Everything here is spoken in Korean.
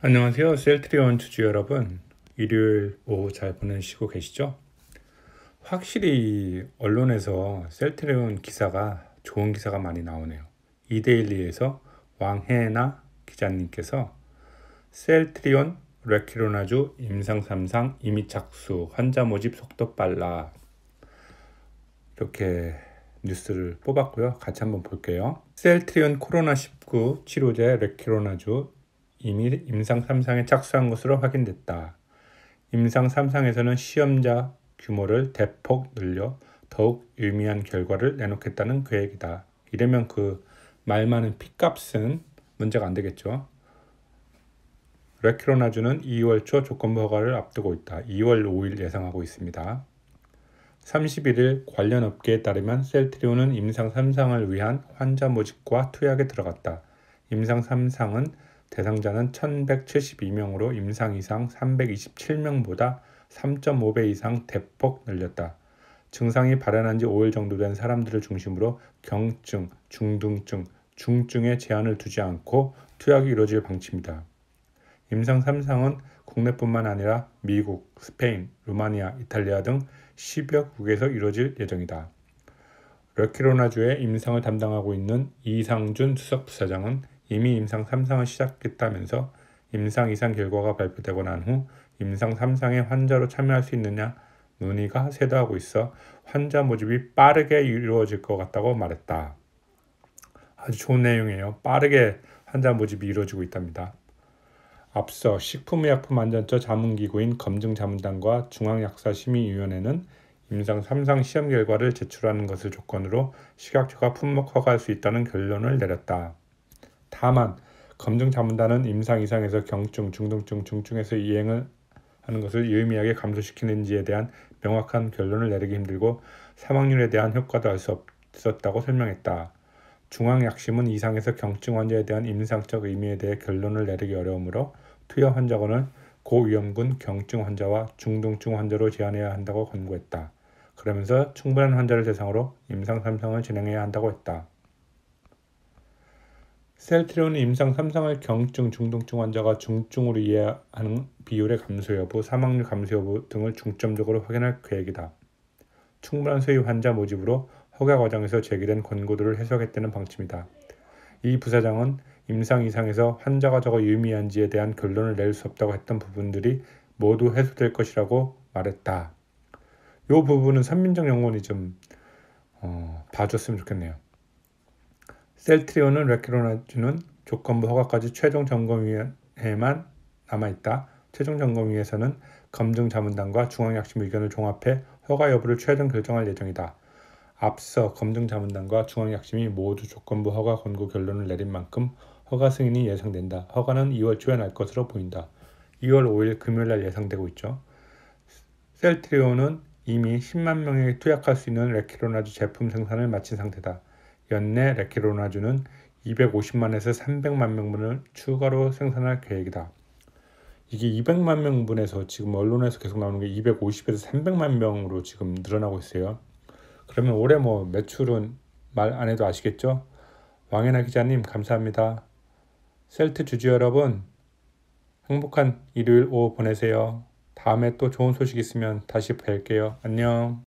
안녕하세요. 셀트리온 주주 여러분. 일요일 오후 잘 보내시고 계시죠? 확실히 언론에서 셀트리온 기사가 좋은 기사가 많이 나오네요. 이데일리에서 왕혜나 기자님께서 셀트리온 레키로나주 임상 3상 이미 착수 환자 모집 속도 빨라 이렇게 뉴스를 뽑았고요. 같이 한번 볼게요. 셀트리온 코로나19 치료제 레키로나주 이미 임상 3상에 착수한 것으로 확인됐다. 임상 3상에서는 시험자 규모를 대폭 늘려 더욱 의미한 결과를 내놓겠다는 계획이다. 그 이러면 그 말 많은 피값은 문제가 안 되겠죠. 레키로나주는 2월 초 조건부 허가를 앞두고 있다. 2월 5일 예상하고 있습니다. 31일 관련 업계에 따르면 셀트리온은 임상 3상을 위한 환자 모집과 투약에 들어갔다. 임상 3상은 대상자는 1172명으로 임상 이상 327명보다 3.5배 이상 대폭 늘렸다. 증상이 발현한 지 5일 정도 된 사람들을 중심으로 경증, 중등증, 중증에 제한을 두지 않고 투약이 이루어질 방침이다. 임상 3상은 국내뿐만 아니라 미국, 스페인, 루마니아, 이탈리아 등 10여 국에서 이루어질 예정이다. 르키로나주의 임상을 담당하고 있는 이상준 수석 부사장은 이미 임상 3상을 시작했다면서 임상 이상 결과가 발표되고 난 후 임상 3상의 환자로 참여할 수 있느냐 논의가 쇄도하고 있어 환자 모집이 빠르게 이루어질 것 같다고 말했다. 아주 좋은 내용이에요. 빠르게 환자 모집이 이루어지고 있답니다. 앞서 식품의약품안전처 자문기구인 검증자문단과 중앙약사심의위원회는 임상 3상 시험 결과를 제출하는 것을 조건으로 식약처가 품목 허가할 수 있다는 결론을 내렸다. 다만 검증 자문단은 임상 이상에서 경증, 중등증, 중증에서 이행을 하는 것을 유의미하게 감소시키는지에 대한 명확한 결론을 내리기 힘들고 사망률에 대한 효과도 알 수 없었다고 설명했다. 중앙약심은 이상에서 경증 환자에 대한 임상적 의미에 대해 결론을 내리기 어려우므로 투여 환자군을 고위험군 경증 환자와 중동증 환자로 제한해야 한다고 권고했다. 그러면서 충분한 환자를 대상으로 임상 삼성을 진행해야 한다고 했다. 셀트리온은 임상 3상을 경증, 중동증 환자가 중증으로 이해하는 비율의 감소 여부, 사망률 감소 여부 등을 중점적으로 확인할 계획이다. 충분한 수의 환자 모집으로 허가 과정에서 제기된 권고들을 해석했다는 방침이다. 이 부사장은 임상 이상에서 환자가 적어 유의미한지에 대한 결론을 낼 수 없다고 했던 부분들이 모두 해소될 것이라고 말했다. 이 부분은 삼민정 연구원이좀 어, 봐줬으면 좋겠네요. 셀트리온은 레키로나주는 조건부 허가까지 최종 점검위에만 남아있다. 최종 점검위에서는 검증 자문단과 중앙약심 의견을 종합해 허가 여부를 최종 결정할 예정이다. 앞서 검증 자문단과 중앙약심이 모두 조건부 허가 권고 결론을 내린 만큼 허가 승인이 예상된다. 허가는 2월 초에 날 것으로 보인다. 2월 5일 금요일 날 예상되고 있죠. 셀트리온은 이미 10만 명에게 투약할 수 있는 레키로나주 제품 생산을 마친 상태다. 연내 레케로나주는 250만에서 300만 명분을 추가로 생산할 계획이다. 이게 200만 명분에서 지금 언론에서 계속 나오는 게 250에서 300만 명으로 지금 늘어나고 있어요. 그러면 올해 뭐 매출은 말 안 해도 아시겠죠? 왕현나 기자님 감사합니다. 셀트 주주 여러분 행복한 일요일 오후 보내세요. 다음에 또 좋은 소식 있으면 다시 뵐게요. 안녕.